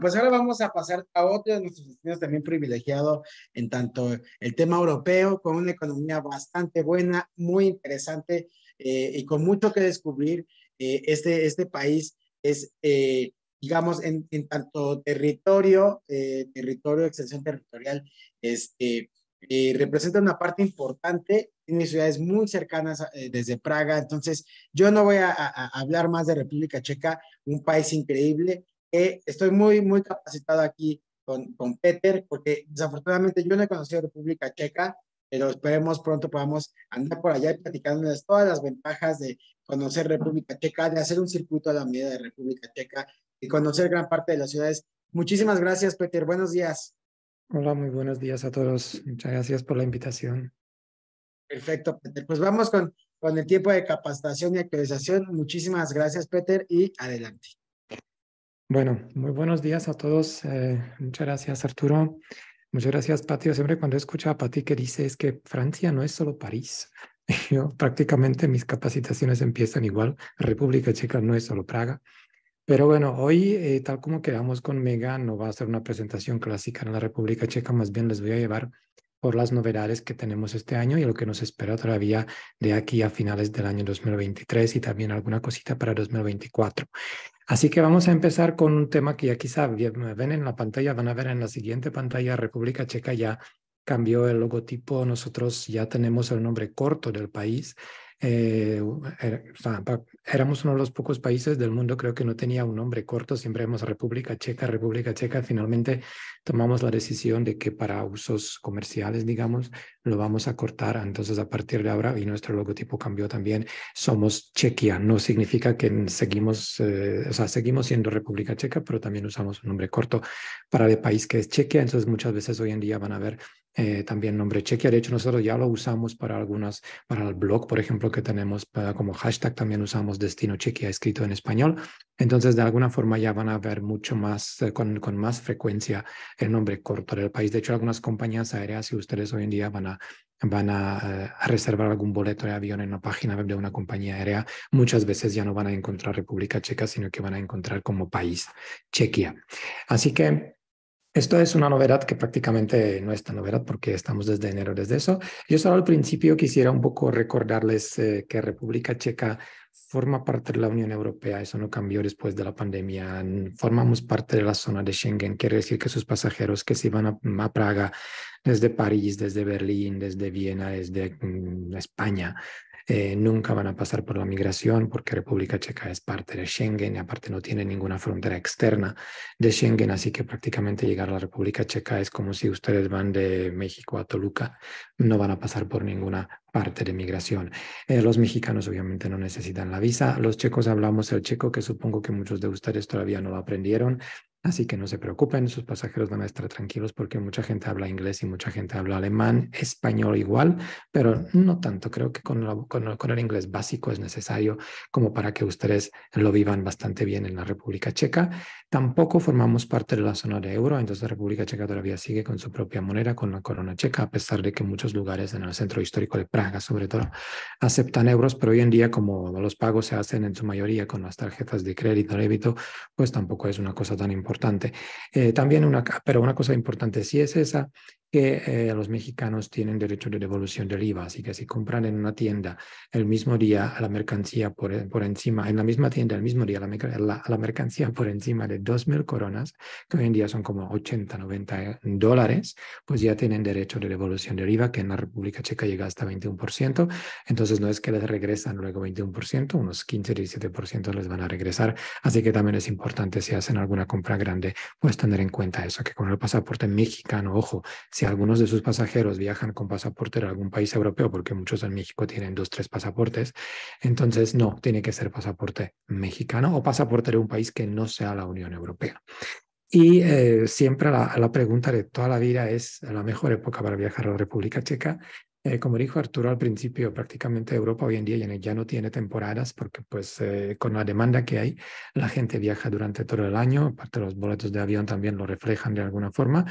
pues ahora vamos a pasar a otro de nuestros destinos también privilegiado en tanto el tema europeo, con una economía bastante buena, muy interesante eh, y con mucho que descubrir. Eh, este, este país es, eh, digamos, en, en, tanto territorio, territorio, extensión territorial, este, representa una parte importante, tiene ciudades muy cercanas desde Praga, entonces yo no voy a hablar más de República Checa, un país increíble, estoy muy, muy capacitado aquí con, con Peter, porque desafortunadamente yo no he conocido República Checa, pero esperemos pronto podamos andar por allá y platicándoles todas las ventajas de conocer República Checa, de hacer un circuito a la medida de República Checa y conocer gran parte de las ciudades. Muchísimas gracias, Peter. Buenos días. Hola, muy buenos días a todos. Muchas gracias por la invitación. Perfecto, Peter. Pues vamos con, con el tiempo de capacitación y actualización. Muchísimas gracias, Peter, y adelante. Bueno, muy buenos días a todos. Eh, muchas gracias, Arturo. Muchas gracias, Pati. siempre cuando escucho a Pati que dice es que Francia no es solo París. Yo prácticamente mis capacitaciones empiezan igual. República Checa no es solo Praga. Pero bueno, hoy, eh, tal como quedamos con Megan, no va a ser una presentación clásica en la República Checa, más bien les voy a llevar por las novedades que tenemos este año y lo que nos espera todavía de aquí a finales del año 2023 y también alguna cosita para 2024. Así que vamos a empezar con un tema que ya quizá ven en la pantalla, van a ver en la siguiente pantalla, República Checa ya cambió el logotipo, nosotros ya tenemos el nombre corto del país. Eh, er, éramos uno de los pocos países del mundo, creo que no tenía un nombre corto, siempre hemos República Checa, República Checa, finalmente tomamos la decisión de que para usos comerciales, digamos, lo vamos a cortar. Entonces, a partir de ahora, y nuestro logotipo cambió también, somos Chequia. No significa que seguimos, eh, o sea, seguimos siendo República Checa, pero también usamos un nombre corto para el país que es Chequia. Entonces, muchas veces hoy en día van a ver eh, también nombre Chequia. De hecho, nosotros ya lo usamos para algunas, para el blog, por ejemplo, que tenemos para, como hashtag, también usamos Destino Chequia escrito en español. Entonces, de alguna forma ya van a ver mucho más, eh, con, con, más frecuencia el nombre corto del país. De hecho, algunas compañías aéreas, si ustedes hoy en día van a van eh, a, reservar algún boleto de avión en la página web de una compañía aérea, muchas veces ya no van a encontrar República Checa, sino que van a encontrar como país Chequia. Así que esto es una novedad que prácticamente no es tan novedad porque estamos desde enero desde eso. Yo solo al principio quisiera un poco recordarles eh, que República Checa forma parte de la Unión Europea, eso no cambió después de la pandemia, formamos parte de la zona de Schengen, quiere decir que sus pasajeros que se iban a, a Praga desde París, desde Berlín, desde Viena, desde mm, España, eh, nunca van a pasar por la migración porque República Checa es parte de Schengen y aparte no tiene ninguna frontera externa de Schengen, así que prácticamente llegar a la República Checa es como si ustedes van de México a Toluca, no van a pasar por ninguna parte de migración. Eh, los mexicanos obviamente no necesitan la visa, los checos hablamos el checo que supongo que muchos de ustedes todavía no lo aprendieron, Así que no se preocupen, sus pasajeros van a estar tranquilos porque mucha gente habla inglés y mucha gente habla alemán, español igual, pero no tanto. Creo que con, el inglés básico es necesario como para que ustedes lo vivan bastante bien en la República Checa. Tampoco formamos parte de la zona de euro, entonces la República Checa todavía sigue con su propia moneda, con la corona checa, a pesar de que muchos lugares en el centro histórico de Praga, sobre todo, aceptan euros, pero hoy en día como los pagos se hacen en su mayoría con las tarjetas de crédito, débito, pues tampoco es una cosa tan importante eh, también una, pero una cosa importante si es esa, que eh, los mexicanos tienen derecho de devolución del IVA, así que si compran en una tienda el mismo día la mercancía eh, por, encima, en la misma tienda el mismo día la, mercancía por encima de 2.000 coronas, que hoy en día son como 80, 90 dólares, pues ya tienen derecho de devolución de IVA, que en la República Checa llega hasta 21%, entonces no es que les regresan luego 21%, unos 15, 17% les van a regresar, así que también es importante si hacen alguna compra grande, pues tener en cuenta eso, que con el pasaporte mexicano, ojo, si algunos de sus pasajeros viajan con pasaporte de algún país europeo, porque muchos en México tienen dos, tres pasaportes, entonces no, tiene que ser pasaporte mexicano o pasaporte de un país que no sea la Unión Europea. Y eh, siempre la, la, pregunta de toda la vida es la mejor época para viajar a la República Checa. Eh, como dijo Arturo al principio, prácticamente Europa hoy en día ya no tiene temporadas porque pues eh, con la demanda que hay, la gente viaja durante todo el año, aparte los boletos de avión también lo reflejan de alguna forma.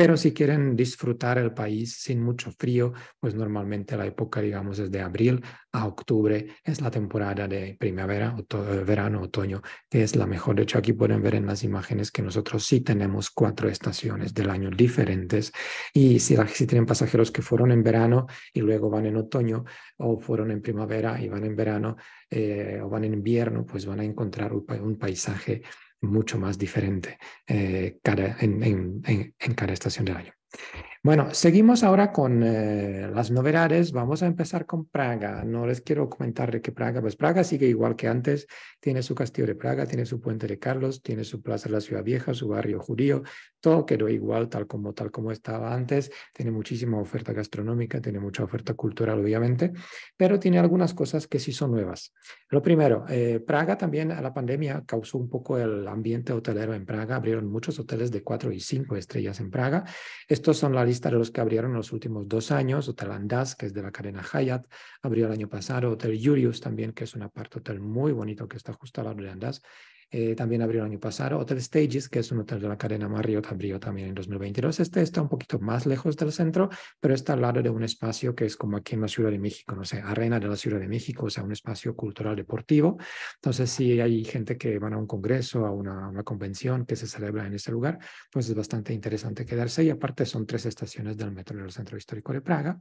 Pero si quieren disfrutar el país sin mucho frío, pues normalmente la época, digamos, es de abril a octubre, es la temporada de primavera, eh, verano, otoño, que es la mejor. De hecho, aquí pueden ver en las imágenes que nosotros sí tenemos cuatro estaciones del año diferentes. Y si, si tienen pasajeros que fueron en verano y luego van en otoño, o fueron en primavera y van en verano, eh, o van en invierno, pues van a encontrar un, un paisaje mucho más diferente eh, en, en, cada estación del año. Bueno, seguimos ahora con eh, las novedades. Vamos a empezar con Praga. No les quiero comentar de que Praga, pues Praga sigue igual que antes. Tiene su castillo de Praga, tiene su puente de Carlos, tiene su plaza de la Ciudad Vieja, su barrio judío. Todo quedó igual, tal como, tal como estaba antes. Tiene muchísima oferta gastronómica, tiene mucha oferta cultural, obviamente, pero tiene algunas cosas que sí son nuevas. Lo primero, eh, Praga también a la pandemia causó un poco el ambiente hotelero en Praga. Abrieron muchos hoteles de cuatro y cinco estrellas en Praga. Estos son la lista de los que abrieron los últimos dos años, Hotel Andaz, que es de la cadena Hyatt, abrió el año pasado, Hotel Julius también, que es un parte hotel muy bonito que está justo al lado de Andaz, eh, también abrió el año pasado Hotel Stages, que es un hotel de la cadena Marriott, abrió también en 2022. Este está un poquito más lejos del centro, pero está al lado de un espacio que es como aquí en la Ciudad de México, no sé, Arena de la Ciudad de México, o sea, un espacio cultural deportivo. Entonces, si hay gente que van a un congreso, a una, convención que se celebra en este lugar, pues es bastante interesante quedarse. Y aparte son tres estaciones del metro del Centro Histórico de Praga.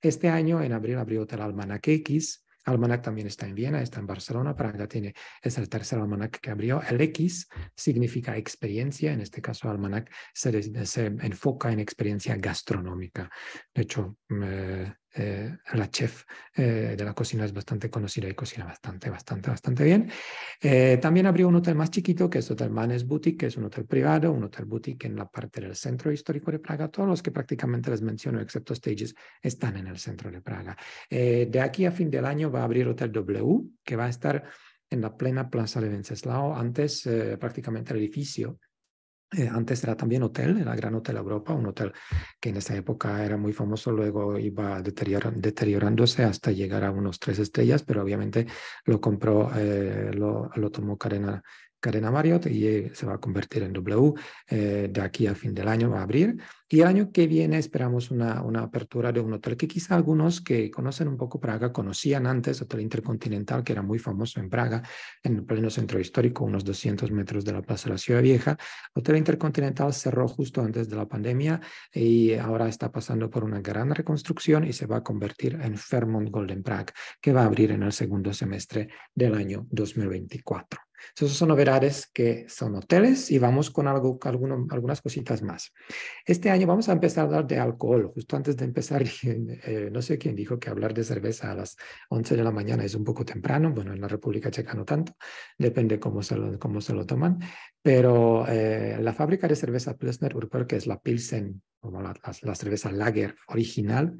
Este año, en abril, abrió Hotel Almanac X, Almanac también está en Viena, está en Barcelona, Praga tiene, es el tercer almanac que abrió. El X significa experiencia, en este caso almanac se, enfoca en experiencia gastronómica. De hecho, eh, eh, la chef eh, de la cocina es bastante conocida y cocina bastante, bastante, bastante bien. Eh, también abrió un hotel más chiquito que es Hotel Manes Boutique, que es un hotel privado, un hotel boutique en la parte del centro histórico de Praga. Todos los que prácticamente les menciono, excepto Stages, están en el centro de Praga. de aquí a fin del año va a abrir Hotel W, que va a estar en la plena plaza de Venceslao, antes prácticamente el edificio eh, antes era también hotel, era Gran Hotel Europa, un hotel que en esa época era muy famoso, luego iba deteriorándose hasta llegar a unos tres estrellas, pero obviamente lo compró, eh, lo, lo, tomó Cadena cadena Marriott y eh, se va a convertir en W eh, de aquí a fin del año, va a abrir. Y el año que viene esperamos una, una apertura de un hotel que quizá algunos que conocen un poco Praga conocían antes, Hotel Intercontinental, que era muy famoso en Praga, en el pleno centro histórico, unos 200 metros de la Plaza de la Ciudad Vieja. Hotel Intercontinental cerró justo antes de la pandemia y ahora está pasando por una gran reconstrucción y se va a convertir en Fairmont Golden Prague, que va a abrir en el segundo semestre del año 2024. Esos son novedades que son hoteles y vamos con algo, algunas cositas más. Este año vamos a empezar a hablar de alcohol. Justo antes de empezar, eh, no sé quién dijo que hablar de cerveza a las 11 de la mañana es un poco temprano. Bueno, en la República Checa no tanto, depende cómo se lo, cómo se lo toman. Pero eh, la fábrica de cerveza Pilsner Urquell, que es la Pilsen, como la, cerveza Lager original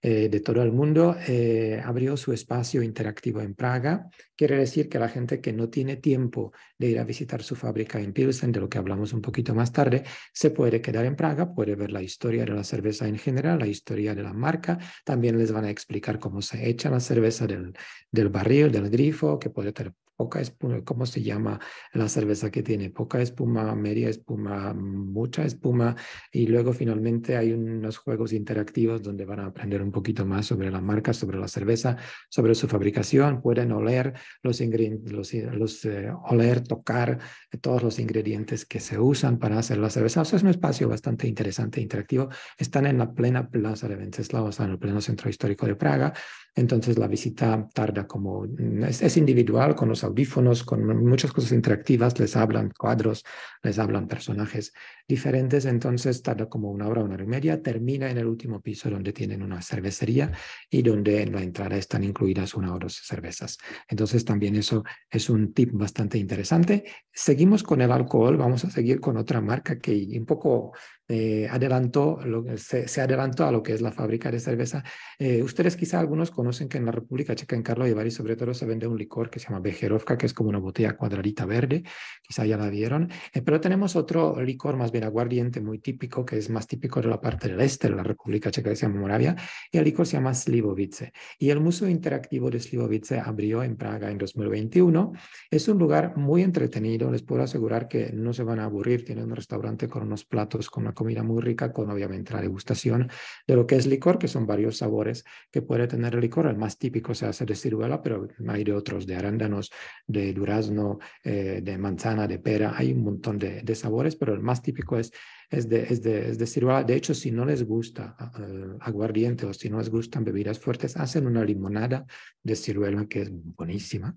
eh, de todo el mundo, eh, abrió su espacio interactivo en Praga. Quiere decir que la gente que no tiene tiempo de ir a visitar su fábrica en Pilsen, de lo que hablamos un poquito más tarde, se puede quedar en Praga, puede ver la historia de la cerveza en general, la historia de la marca. También les van a explicar cómo se echa la cerveza del, del barril, del grifo, que puede tener poca espuma, ¿cómo se llama la cerveza que tiene? Poca espuma, media espuma, mucha espuma y luego finalmente hay unos juegos interactivos donde van a aprender un poquito más sobre la marca, sobre la cerveza, sobre su fabricación, pueden oler los ingredientes, eh, eh, oler, tocar todos los ingredientes que se usan para hacer la cerveza. O sea, es un espacio bastante interesante, e interactivo. Están en la plena plaza de Venceslao, o sea, en el pleno centro histórico de Praga. Entonces la visita tarda como, mm, es, individual, con los audífonos, con muchas cosas interactivas, les hablan cuadros, les hablan personajes diferentes, entonces tarda como una hora, una hora y media, termina en el último piso donde tienen una cervecería y donde en la entrada están incluidas una o dos cervezas. Entonces también eso es un tip bastante interesante. Seguimos con el alcohol, vamos a seguir con otra marca que un poco eh, adelantó, se, adelantó a lo que es la fábrica de cerveza. Eh, ustedes quizá algunos conocen que en la República Checa, en Carlo Ibarri, sobre todo se vende un licor que se llama Bejerovka, que es como una botella cuadradita verde, quizá ya la vieron, eh, pero tenemos otro licor más bien aguardiente muy típico, que es más típico de la parte del este de la República Checa, que se llama Moravia, y el licor se llama Slivovice. Y el Museo Interactivo de Slivovice abrió en Praga en 2021. Es un lugar muy entretenido, les puedo asegurar que no se van a aburrir, tiene un restaurante con unos platos, con una comida muy rica con obviamente la degustación de lo que es licor, que son varios sabores que puede tener el licor. El más típico se hace de ciruela, pero hay de otros, de arándanos, de durazno, eh, de manzana, de pera, hay un montón de, de sabores, pero el más típico es es, de, es, de, de hecho, si no les gusta ah, ah, aguardiente o si no les gustan bebidas fuertes, hacen una limonada de ciruela que es buenísima.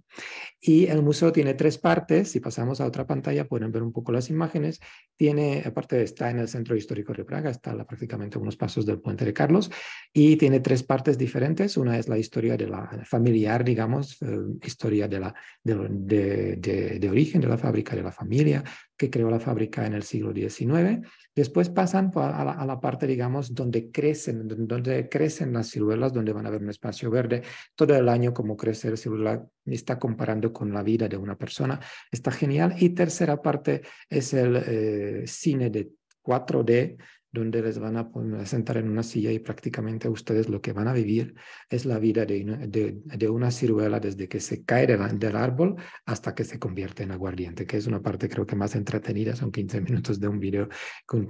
Y el museo tiene tres partes. Si pasamos a otra pantalla, pueden ver un poco las imágenes. Tiene, aparte está en el centro histórico de Praga, está prácticamente a unos pasos del puente de Carlos, y tiene tres partes diferentes. Una es la historia de la familiar, digamos, eh, historia de, la, de, de origen de la fábrica, de la familia, que creó la fábrica en el siglo XIX. Después pasan a la, parte, digamos, donde crecen, donde crecen las ciruelas, donde van a haber un espacio verde. Todo el año como crece la ciruela está comparando con la vida de una persona. Está genial. Y tercera parte es el eh, cine de 4D donde les van a sentar en una silla y prácticamente ustedes lo que van a vivir es la vida de, una ciruela desde que se cae del, del, árbol hasta que se convierte en aguardiente, que es una parte creo que más entretenida, son 15 minutos de un video,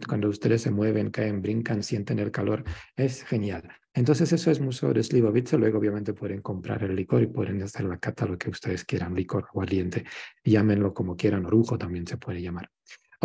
cuando ustedes se mueven, caen, brincan, sienten el calor, es genial. Entonces eso es Museo de Slivovice, luego obviamente pueden comprar el licor y pueden hacer la cata lo que ustedes quieran, licor aguardiente, llámenlo como quieran, orujo también se puede llamar.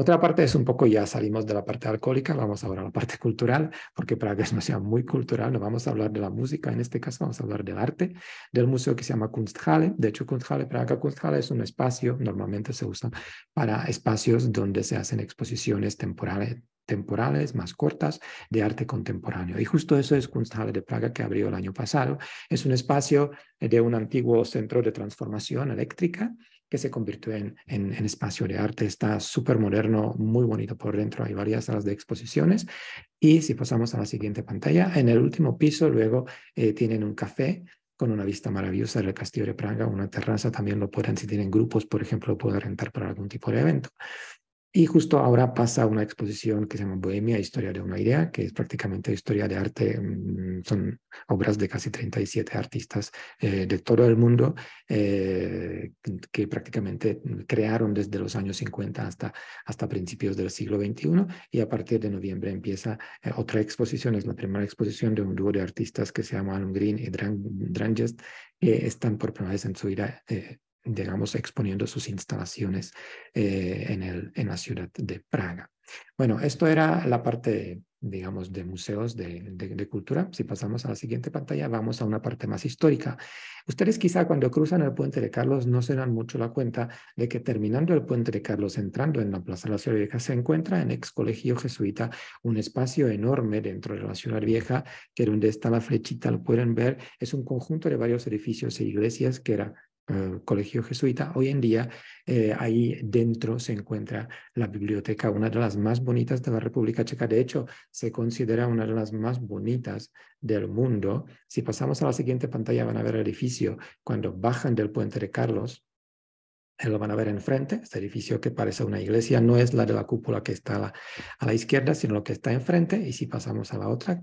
Otra parte es un poco, ya salimos de la parte alcohólica, vamos ahora a la parte cultural, porque Praga es no sea muy cultural, no vamos a hablar de la música, en este caso vamos a hablar del arte, del museo que se llama Kunsthalle. De hecho, Kunsthalle, Praga Kunsthalle es un espacio, normalmente se usa para espacios donde se hacen exposiciones temporales, temporales más cortas de arte contemporáneo. Y justo eso es Kunsthalle de Praga que abrió el año pasado. Es un espacio de un antiguo centro de transformación eléctrica que se convirtió en, en, espacio de arte. Está súper moderno, muy bonito por dentro. Hay varias salas de exposiciones. Y si pasamos a la siguiente pantalla, en el último piso luego eh, tienen un café con una vista maravillosa del castillo de Praga, una terraza, también lo pueden, si tienen grupos, por ejemplo, poder pueden para algún tipo de evento. Y justo ahora pasa una exposición que se llama Bohemia, Historia de una idea, que es prácticamente historia de arte. Mm, son obras de casi 37 artistas eh, de todo el mundo eh, que prácticamente crearon desde los años 50 hasta, hasta principios del siglo XXI. Y a partir de noviembre empieza eh, otra exposición. Es la primera exposición de un dúo de artistas que se llama Alan Green y Drangest, que están por primera vez en su vida digamos, exponiendo sus instalaciones eh, en, el, en la ciudad de Praga. Bueno, esto era la parte, digamos, de museos de, cultura. Si pasamos a la siguiente pantalla, vamos a una parte más histórica. Ustedes quizá cuando cruzan el puente de Carlos no se dan mucho la cuenta de que terminando el puente de Carlos, entrando en la Plaza de la Ciudad Vieja, se encuentra en ex colegio jesuita un espacio enorme dentro de la Ciudad Vieja, que donde está la flechita, lo pueden ver, es un conjunto de varios edificios e iglesias que era eh, colegio jesuita, hoy en día eh, ahí dentro se encuentra la biblioteca, una de las más bonitas de la República Checa. De hecho, se considera una de las más bonitas del mundo. Si pasamos a la siguiente pantalla van a ver el edificio. Cuando bajan del puente de Carlos, eh, lo van a ver enfrente, este edificio que parece una iglesia, no es la de la cúpula que está a la izquierda, sino lo que está enfrente. Y si pasamos a la otra,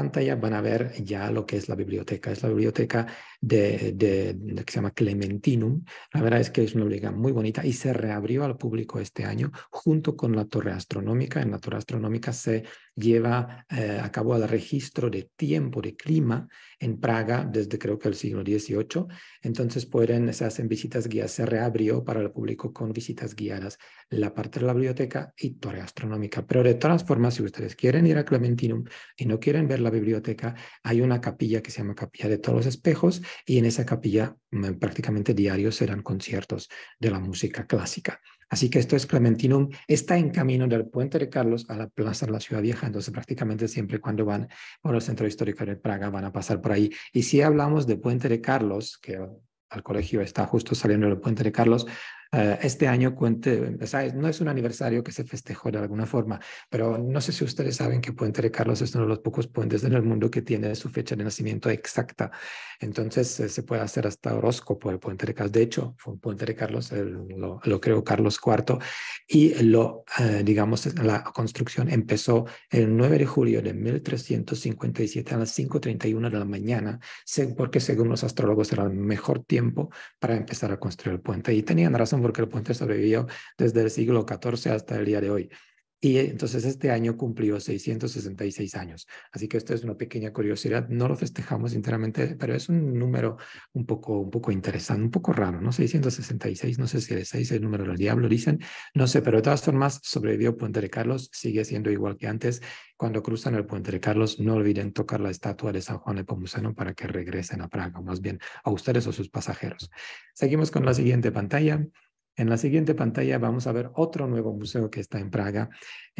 pantalla van a ver ya lo que es la biblioteca. Es la biblioteca de, que se llama Clementinum. La verdad es que es una biblioteca muy bonita y se reabrió al público este año junto con la Torre Astronómica. En la Torre Astronómica se lleva eh, a cabo el registro de tiempo, de clima en Praga desde creo que el siglo XVIII. Entonces pueden, se hacen visitas guiadas, se reabrió para el público con visitas guiadas la parte de la biblioteca y Torre Astronómica. Pero de todas formas, si ustedes quieren ir a Clementinum y no quieren ver la biblioteca hay una capilla que se llama Capilla de todos los espejos y en esa capilla mm, prácticamente diarios serán conciertos de la música clásica. Así que esto es Clementinum, está en camino del Puente de Carlos a la Plaza de la Ciudad Vieja, entonces prácticamente siempre cuando van por el Centro Histórico de Praga van a pasar por ahí. Y si hablamos de Puente de Carlos, que al colegio está justo saliendo del Puente de Carlos, eh, este año cuente, no es un aniversario que se festejó de alguna forma, pero no sé si ustedes saben que Puente de Carlos es uno de los pocos puentes en el mundo que tiene su fecha de nacimiento exacta. Entonces eh, se puede hacer hasta horóscopo el Puente de Carlos. De hecho, fue un Puente de Carlos, lo, creo creó Carlos IV y lo, eh, digamos, la construcción empezó el 9 de julio de 1357 a las 5.31 de la mañana, porque según los astrólogos era el mejor tiempo para empezar a construir el puente. Y tenían razón porque el puente sobrevivió desde el siglo XIV hasta el día de hoy. Y entonces este año cumplió 666 años. Así que esto es una pequeña curiosidad. No lo festejamos enteramente pero es un número un poco, un poco interesante, un poco raro, ¿no? 666, no sé si el 6 el número del diablo, dicen. No sé, pero de todas formas sobrevivió Puente de Carlos, sigue siendo igual que antes. Cuando cruzan el Puente de Carlos, no olviden tocar la estatua de San Juan de Nepomuceno para que regresen a Praga, o más bien a ustedes o sus pasajeros. Seguimos con la siguiente pantalla. En la siguiente pantalla vamos a ver otro nuevo museo que está en Praga,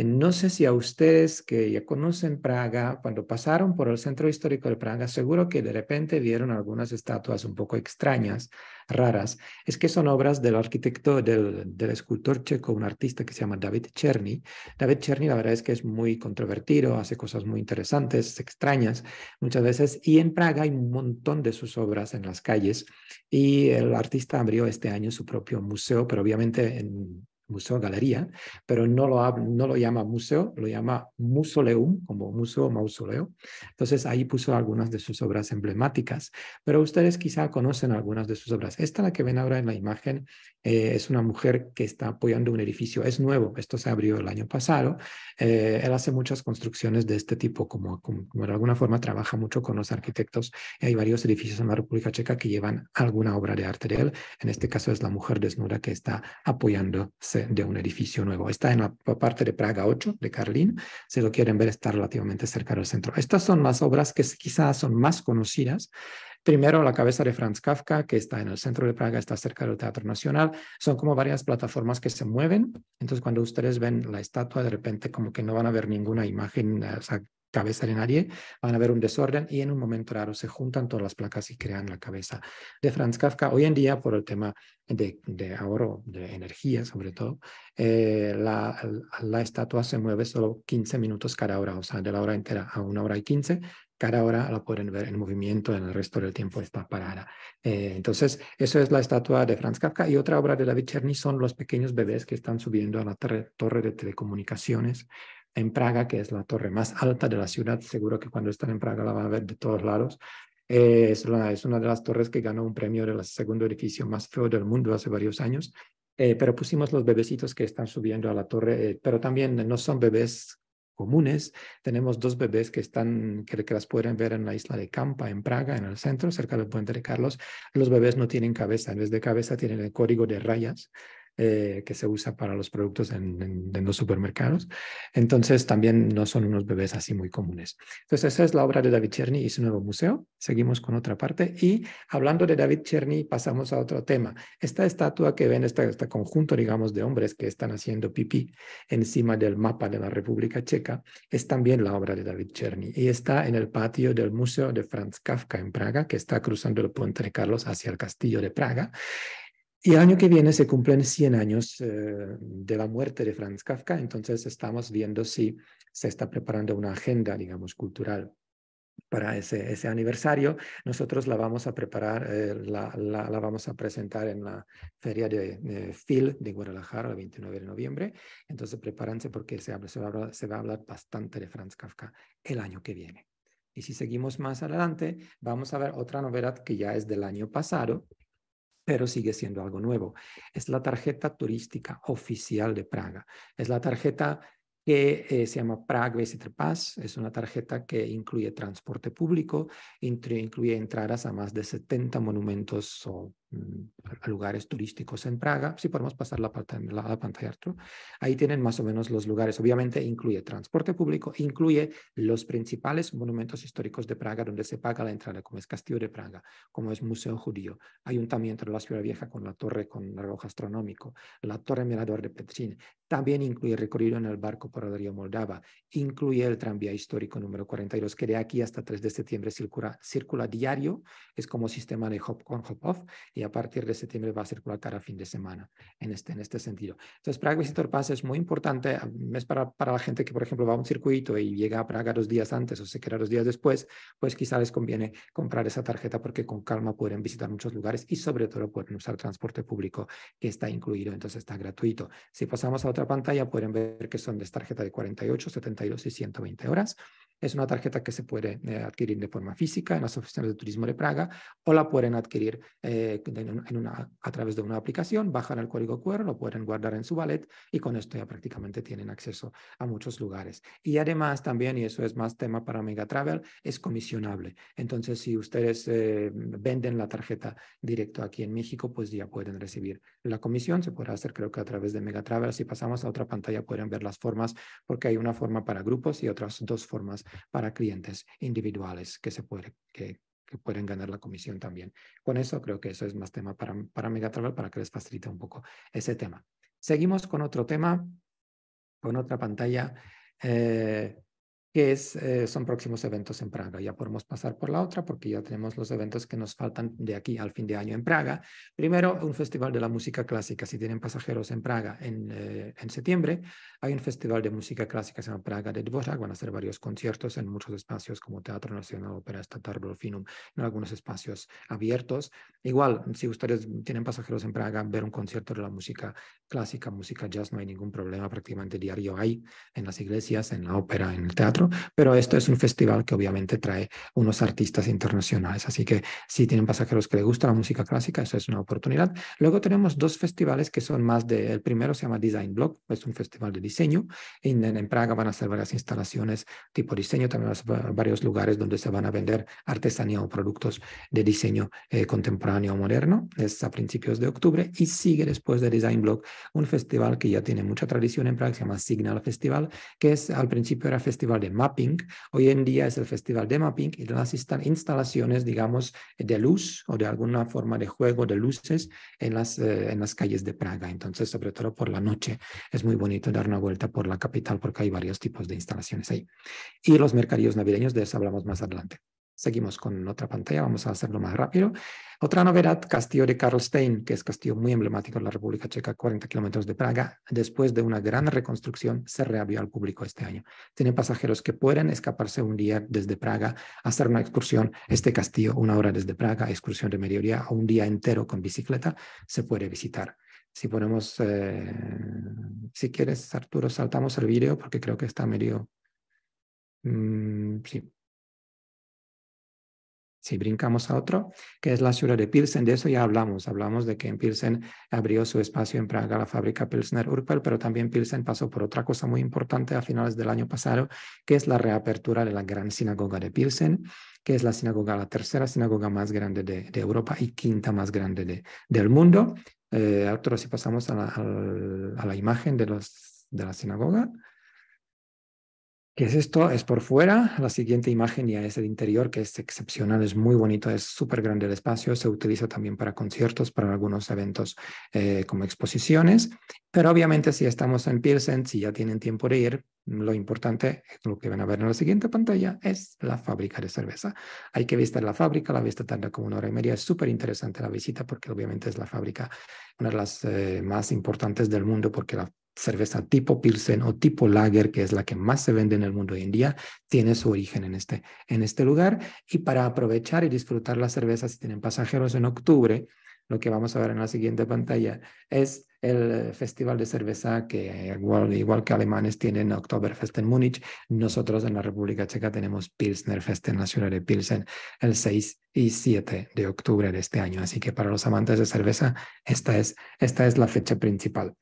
eh, no sé si a ustedes que ya conocen Praga, cuando pasaron por el centro histórico de Praga, seguro que de repente vieron algunas estatuas un poco extrañas, raras. Es que son obras del arquitecto, del, escultor checo, un artista que se llama David Cherny. David Cherny, la verdad es que es muy controvertido, hace cosas muy interesantes, extrañas muchas veces. Y en Praga hay un montón de sus obras en las calles. Y el artista abrió este año su propio museo, pero obviamente en museo, galería, pero no lo, no lo llama museo, lo llama musoleum, como museo, mausoleo. Entonces ahí puso algunas de sus obras emblemáticas, pero ustedes quizá conocen algunas de sus obras. Esta la que ven ahora en la imagen eh, es una mujer que está apoyando un edificio, es nuevo, esto se abrió el año pasado. Eh, él hace muchas construcciones de este tipo, como, de alguna forma trabaja mucho con los arquitectos. Hay varios edificios en la República Checa que llevan alguna obra de arte de él. En este caso es la mujer desnuda que está apoyando de un edificio nuevo. Está en la parte de Praga 8 de Carlín. Si lo quieren ver, está relativamente cerca del centro. Estas son las obras que quizás son más conocidas. Primero, la cabeza de Franz Kafka, que está en el centro de Praga, está cerca del Teatro Nacional. Son como varias plataformas que se mueven. Entonces, cuando ustedes ven la estatua, de repente como que no van a ver ninguna imagen, o sea, cabeza de nadie, van a ver un desorden y en un momento raro se juntan todas las placas y crean la cabeza de Franz Kafka. Hoy en día, por el tema de, ahorro de energía, sobre todo, eh, la, estatua se mueve solo 15 minutos cada hora, o sea, de la hora entera a una hora y 15. Cada hora la pueden ver en movimiento, en el resto del tiempo está parada. Eh, entonces, eso es la estatua de Franz Kafka. Y otra obra de David Cherny son los pequeños bebés que están subiendo a la torre de telecomunicaciones en Praga, que es la torre más alta de la ciudad. Seguro que cuando están en Praga la van a ver de todos lados. es, una, es, una, de las torres que ganó un premio del segundo edificio más feo del mundo hace varios años. Eh, pero pusimos los bebecitos que están subiendo a la torre, eh, pero también no son bebés comunes. Tenemos dos bebés que están, que, que, las pueden ver en la isla de Campa, en Praga, en el centro, cerca del puente de Carlos. Los bebés no tienen cabeza, en vez de cabeza tienen el código de rayas. Eh, que se usa para los productos en, los supermercados. Entonces también no son unos bebés así muy comunes. Entonces esa es la obra de David Cherny y su nuevo museo. Seguimos con otra parte y hablando de David Cherny pasamos a otro tema. Esta estatua que ven, este, este conjunto digamos de hombres que están haciendo pipí encima del mapa de la República Checa es también la obra de David Cherny y está en el patio del Museo de Franz Kafka en Praga que está cruzando el puente de Carlos hacia el castillo de Praga y el año que viene se cumplen 100 años eh, de la muerte de Franz Kafka, entonces estamos viendo si se está preparando una agenda, digamos, cultural para ese, ese aniversario. Nosotros la vamos a preparar, eh, la, la, vamos a presentar en la feria de, Phil FIL de Guadalajara el 29 de noviembre. Entonces prepárense porque se, se va a hablar bastante de Franz Kafka el año que viene. Y si seguimos más adelante, vamos a ver otra novedad que ya es del año pasado, pero sigue siendo algo nuevo. Es la tarjeta turística oficial de Praga. Es la tarjeta que eh, se llama Prague Visitor Pass. Es una tarjeta que incluye transporte público, incluye entradas a más de 70 monumentos o Mm, a lugares turísticos en Praga, si podemos pasar la, la, la pantalla, ahí tienen más o menos los lugares. Obviamente incluye transporte público, incluye los principales monumentos históricos de Praga donde se paga la entrada, como es Castillo de Praga, como es Museo Judío, Ayuntamiento de la Ciudad Vieja con la torre con el astronómico, la torre Mirador de Petrín, También incluye recorrido en el barco por el río Moldava, incluye el tranvía histórico número 42, que de aquí hasta 3 de septiembre circula, circula diario, es como sistema de hop-on, hop-off, y a partir de septiembre va a circular cada fin de semana en este, en este sentido. Entonces, Prague Visitor Pass es muy importante, mm, es para, para la gente que, por ejemplo, va a un circuito y llega a Praga dos días antes o se queda dos días después, pues quizá les conviene comprar esa tarjeta porque con calma pueden visitar muchos lugares y sobre todo pueden usar transporte público que está incluido, entonces está gratuito. Si pasamos a otra pantalla, pueden ver que son de tarjeta de 48, 72 y 120 horas. Es una tarjeta que se puede eh, adquirir de forma física en las oficinas de turismo de Praga o la pueden adquirir eh, en una, a través de una aplicación, bajan el código QR, lo pueden guardar en su wallet y con esto ya prácticamente tienen acceso a muchos lugares. Y además también, y eso es más tema para Mega Travel, es comisionable. Entonces, si ustedes eh, venden la tarjeta directo aquí en México, pues ya pueden recibir la comisión. Se puede hacer creo que a través de Mega Travel. Si pasamos a otra pantalla pueden ver las formas porque hay una forma para grupos y otras dos formas para clientes individuales que se puede, que, pueden ganar la comisión también. Con eso creo que eso es más tema para, para Megatravel para que les facilite un poco ese tema. Seguimos con otro tema, con otra pantalla. Eh, que es, eh, son próximos eventos en Praga. Ya podemos pasar por la otra porque ya tenemos los eventos que nos faltan de aquí al fin de año en Praga. Primero, un festival de la música clásica. Si tienen pasajeros en Praga en, eh, en septiembre, hay un festival de música clásica en Praga de Dvorak. Van a ser varios conciertos en muchos espacios como Teatro Nacional, Ópera Estatal, en algunos espacios abiertos. Igual, si ustedes tienen pasajeros en Praga, ver un concierto de la música clásica, música jazz, no hay ningún problema. Prácticamente diario hay en las iglesias, en la ópera, en el teatro pero esto es un festival que obviamente trae unos artistas internacionales, así que si tienen pasajeros que les gusta la música clásica, eso es una oportunidad. Luego tenemos dos festivales que son más de, el primero se llama Design Block, es un festival de diseño, en, en Praga van a ser varias instalaciones tipo diseño, también varios lugares donde se van a vender artesanía o productos de diseño eh, contemporáneo o moderno, es a principios de octubre y sigue después de Design Block un festival que ya tiene mucha tradición en Praga, se llama Signal Festival, que es al principio era festival de mapping. Hoy en día es el festival de mapping y las instalaciones, digamos, de luz o de alguna forma de juego de luces en las, eh, en las calles de Praga. Entonces, sobre todo por la noche, es muy bonito dar una vuelta por la capital porque hay varios tipos de instalaciones ahí. Y los mercadillos navideños, de eso hablamos más adelante. Seguimos con otra pantalla, vamos a hacerlo más rápido. Otra novedad, Castillo de Karlstein, que es castillo muy emblemático en la República Checa, 40 kilómetros de Praga, después de una gran reconstrucción, se reabrió al público este año. Tienen pasajeros que pueden escaparse un día desde Praga, hacer una excursión, este castillo una hora desde Praga, excursión de mediodía o un día entero con bicicleta, se puede visitar si ponemos, eh, si quieres, Arturo, saltamos el vídeo porque creo que está medio... Mm, sí, si brincamos a otro, que es la ciudad de Pilsen, de eso ya hablamos. Hablamos de que en Pilsen abrió su espacio en Praga la fábrica Pilsner Urpel, pero también Pilsen pasó por otra cosa muy importante a finales del año pasado, que es la reapertura de la gran sinagoga de Pilsen, que es la sinagoga, la tercera sinagoga más grande de, Europa y quinta más grande del mundo. Eh, si pasamos a la, imagen de la sinagoga. ¿Qué es esto? Es por fuera. La siguiente imagen ya es el interior, que es excepcional, es muy bonito, es súper grande el espacio. Se utiliza también para conciertos, para algunos eventos eh, como exposiciones. Pero obviamente si estamos en Pearson, si ya tienen tiempo de ir, lo importante, lo que van a ver en la siguiente pantalla, es la fábrica de cerveza. Hay que visitar la fábrica, la vista tarda como una hora y media. Es súper interesante la visita porque obviamente es la fábrica, una de las eh, más importantes del mundo porque la cerveza tipo Pilsen o tipo Lager, que es la que más se vende en el mundo hoy en día, tiene su origen en este, en este lugar. Y para aprovechar y disfrutar la cerveza, si tienen pasajeros en octubre, lo que vamos a ver en la siguiente pantalla es el Festival de Cerveza, que igual, que alemanes tienen Oktoberfest en Múnich, nosotros en la República Checa tenemos Pilsnerfest en la ciudad de Pilsen el 6 y 7 de octubre de este año. Así que para los amantes de cerveza, esta es, esta es la fecha principal.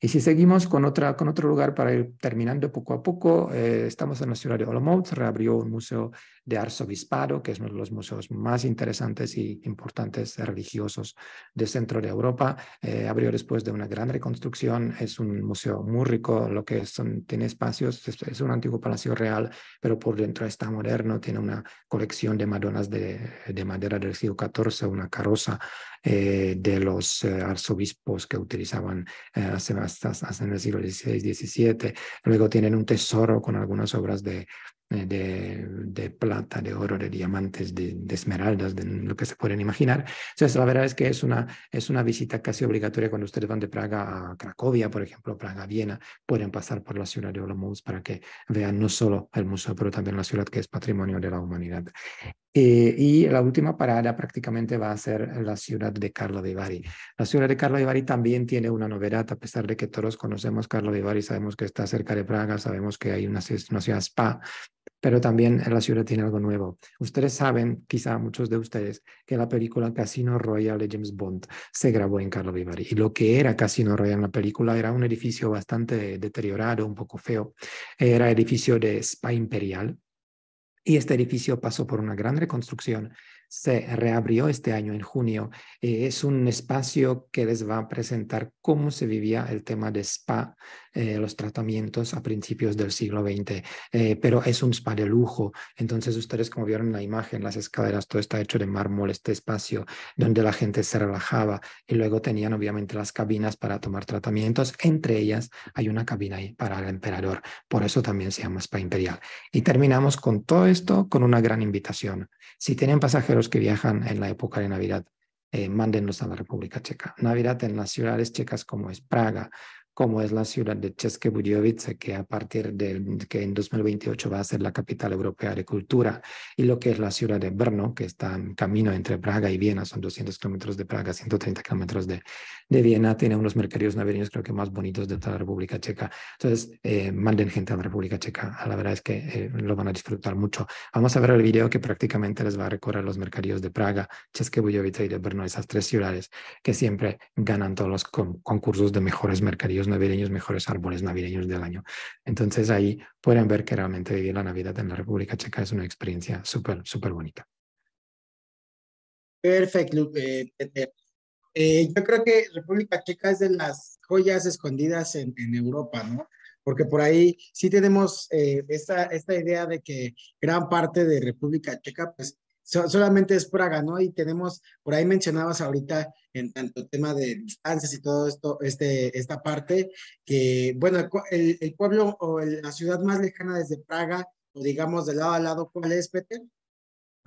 Y si seguimos con, otra, con otro lugar para ir terminando poco a poco, eh, estamos en la ciudad de Olomouc, reabrió un museo de arzobispado, que es uno de los museos más interesantes y importantes religiosos de centro de Europa. Eh, abrió después de una gran reconstrucción, es un museo muy rico, lo que tiene espacios, es, un antiguo palacio real, pero por dentro está moderno, tiene una colección de madonas de, madera del siglo XIV, una carroza eh, de los eh, arzobispos que utilizaban eh, hace, en el siglo XVI, XVII. Luego tienen un tesoro con algunas obras de, eh, de, plata, de oro, de diamantes, de, esmeraldas, de lo que se pueden imaginar. Entonces, la verdad es que es una, es una visita casi obligatoria cuando ustedes van de Praga a Cracovia, por ejemplo, Praga a Viena, pueden pasar por la ciudad de Olomouc para que vean no solo el museo, pero también la ciudad que es patrimonio de la humanidad. Eh, y la última parada prácticamente va a ser la ciudad de Carlo Vivari. La ciudad de Carlo Vivari también tiene una novedad, a pesar de que todos conocemos Carlo Vivari, sabemos que está cerca de Praga, sabemos que hay una, una ciudad spa, pero también en la ciudad tiene algo nuevo. Ustedes saben, quizá muchos de ustedes, que la película Casino Royale de James Bond se grabó en Carlo Vivari y lo que era Casino Royale en la película era un edificio bastante deteriorado, un poco feo, era edificio de Spa Imperial y este edificio pasó por una gran reconstrucción se reabrió este año en junio. Eh, es un espacio que les va a presentar cómo se vivía el tema de spa eh, los tratamientos a principios del siglo XX, eh, pero es un spa de lujo. Entonces ustedes como vieron en la imagen, las escaleras, todo está hecho de mármol, este espacio donde la gente se relajaba y luego tenían obviamente las cabinas para tomar tratamientos. Entre ellas hay una cabina ahí para el emperador, por eso también se llama spa imperial. Y terminamos con todo esto con una gran invitación. Si tienen pasajeros que viajan en la época de Navidad, eh, mándenlos a la República Checa. Navidad en las ciudades checas como es Praga, como es la ciudad de České Budějovice, que a partir de que en 2028 va a ser la capital europea de cultura, y lo que es la ciudad de Brno, que está en camino entre Praga y Viena, son 200 kilómetros de Praga, 130 kilómetros de, de, Viena, tiene unos mercadillos navideños creo que más bonitos de toda la República Checa. Entonces, eh, manden gente a la República Checa, la verdad es que eh, lo van a disfrutar mucho. Vamos a ver el video que prácticamente les va a recorrer los mercadillos de Praga, České Budějovice y de Brno, esas tres ciudades que siempre ganan todos los concursos de mejores mercadillos navireños navideños, mejores árboles navideños del año. Entonces ahí pueden ver que realmente vivir la Navidad en la República Checa es una experiencia súper, súper bonita. Perfecto, eh, yo creo que República Checa es de las joyas escondidas en, en Europa, ¿no? Porque por ahí sí tenemos eh, esta, esta idea de que gran parte de República Checa, pues solamente es Praga, ¿no? Y tenemos, por ahí mencionabas ahorita en tanto tema de distancias y todo esto, este, esta parte, que bueno, el, pueblo o la ciudad más lejana desde Praga, o digamos de lado a lado, ¿cuál es, Peter?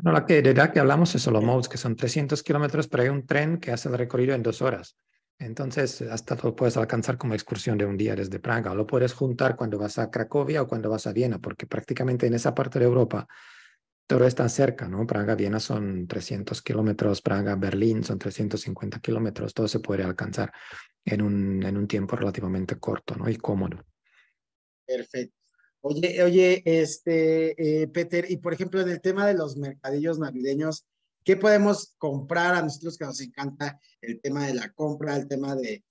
Bueno, la que, de que hablamos es Olomouc, que son 300 kilómetros, pero hay un tren que hace el recorrido en dos horas. Entonces, hasta lo puedes alcanzar como excursión de un día desde Praga. O Lo puedes juntar cuando vas a Cracovia o cuando vas a Viena, porque prácticamente en esa parte de Europa todo está cerca, ¿no? Praga-Viena son 300 kilómetros, Praga-Berlín son 350 kilómetros, todo se puede alcanzar en un, en un tiempo relativamente corto, ¿no? Y cómodo. Perfecto. Oye, oye, este, eh, Peter, y por ejemplo, en el tema de los mercadillos navideños, ¿qué podemos comprar a nosotros que nos encanta el tema de la compra, el tema de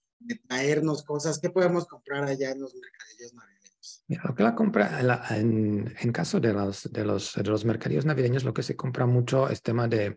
traernos cosas? ¿Qué podemos comprar allá en los mercadillos navideños? Mira, lo que la compra, en, caso de los, de, los, de navideños, lo que se compra mucho es tema de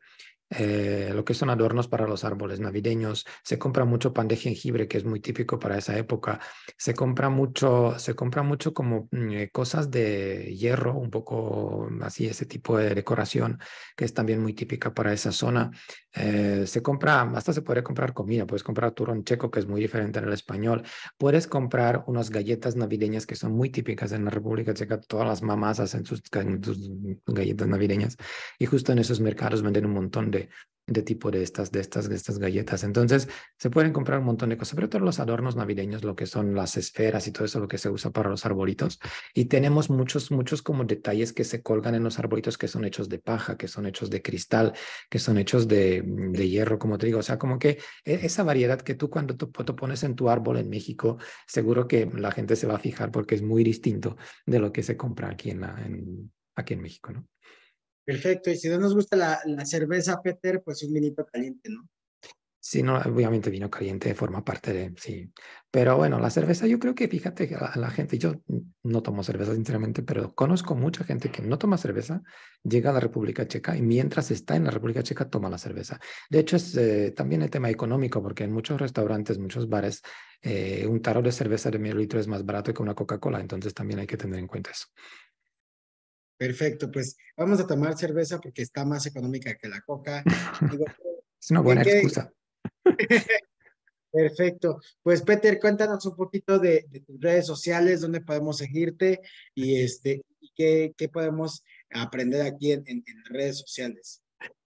eh, lo que son adornos para los árboles navideños, se compra mucho pan de jengibre, que es muy típico para esa época, se compra mucho, se compra mucho como mm, eh, cosas de hierro, un poco así, ese tipo de decoración, que es también muy típica para esa zona. Eh, se compra, hasta se puede comprar comida, puedes comprar turón checo, que es muy diferente al español, puedes comprar unas galletas navideñas que son muy típicas en la República Checa, todas las mamás hacen sus galletas navideñas y justo en esos mercados venden un montón de de, tipo de estas, de estas, de estas galletas. Entonces, se pueden comprar un montón de cosas, sobre todo los adornos navideños, lo que son las esferas y todo eso, lo que se usa para los arbolitos. Y tenemos muchos, muchos como detalles que se colgan en los arbolitos que son hechos de paja, que son hechos de cristal, que son hechos de, de hierro, como te digo. O sea, como que e, esa variedad que tú cuando te, pones en tu árbol en México, seguro que la gente se va a fijar porque es muy distinto de lo que se compra aquí en, aquí en México, ¿no? Perfecto, y si no nos gusta la, cerveza, Peter, pues un vinito caliente, ¿no? Sí, no, obviamente vino caliente forma parte de, sí. Pero bueno, la cerveza yo creo que, fíjate, la, la gente, yo no tomo cerveza sinceramente, pero conozco mucha gente que no toma cerveza, llega a la República Checa y mientras está en la República Checa toma la cerveza. De hecho, es eh, también el tema económico, porque en muchos restaurantes, muchos bares, eh, un tarro de cerveza de medio litro es más barato que una Coca-Cola, entonces también hay que tener en cuenta eso. Perfecto, pues vamos a tomar cerveza porque está más económica que la coca. es una buena excusa. Perfecto. Pues Peter, cuéntanos un poquito de, tus redes sociales, dónde podemos seguirte y este qué, podemos aprender aquí en, redes sociales.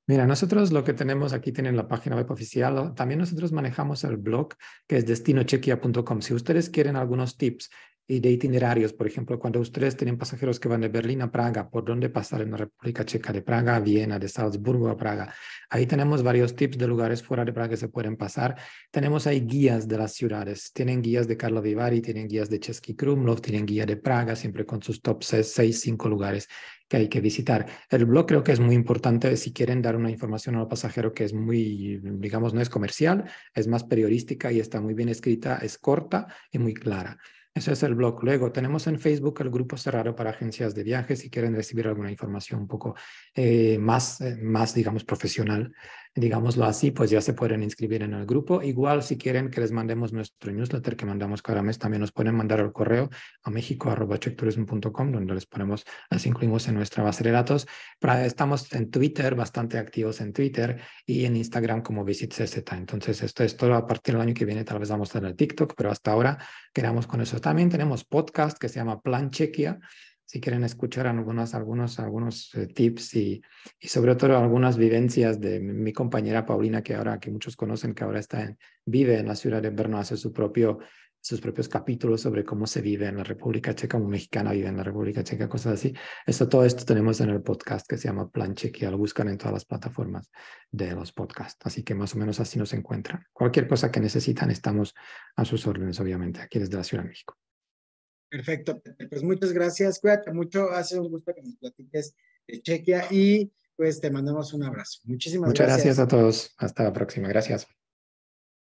Mira, nosotros lo que tenemos aquí tienen la página web oficial. También nosotros manejamos el blog que es destinochequia.com. Si ustedes quieren algunos tips y de itinerarios. Por ejemplo, cuando ustedes tienen pasajeros que van de Berlín a Praga, ¿por dónde pasar en la República Checa? De Praga a Viena, de Salzburgo a Praga. Ahí tenemos varios tips de lugares fuera de Praga que se pueden pasar. Tenemos ahí guías de las ciudades. Tienen guías de Carlo Vivari, tienen guías de Chesky Krumlov, tienen guía de Praga, siempre con sus top 6, 6, 5 lugares que hay que visitar. El blog creo que es muy importante si quieren dar una información al pasajero que es muy, digamos, no es comercial, es más periodística y está muy bien escrita, es corta y muy clara. Ese es el blog. Luego tenemos en Facebook el grupo cerrado para agencias de viajes si quieren recibir alguna información un poco eh, más, eh, más, digamos, profesional digámoslo así, pues ya se pueden inscribir en el grupo. Igual si quieren que les mandemos nuestro newsletter que mandamos cada mes, también nos pueden mandar el correo a mexico.checturismo.com, donde les ponemos, las incluimos en nuestra base de datos. Estamos en Twitter, bastante activos en Twitter y en Instagram como Visit CZ. Entonces esto es todo a partir del año que viene, tal vez vamos a tener TikTok, pero hasta ahora quedamos con eso. También tenemos podcast que se llama Plan Chequia si quieren escuchar algunos, algunos, algunos eh, tips y, y, sobre todo algunas vivencias de mi compañera Paulina, que ahora, que muchos conocen, que ahora está vive en la ciudad de Brno, hace su propio, sus propios capítulos sobre cómo se vive en la República Checa, como mexicana vive en la República Checa, cosas así. Esto, todo esto tenemos en el podcast que se llama Plan Chequia, lo buscan en todas las plataformas de los podcasts, así que más o menos así nos encuentran. Cualquier cosa que necesitan, estamos a sus órdenes, obviamente, aquí desde la Ciudad de México. Perfecto, pues muchas gracias, cuídate mucho, Hace un gusto que nos platiques de Chequia y pues te mandamos un abrazo. Muchísimas gracias. Muchas gracias a todos, hasta la próxima, gracias.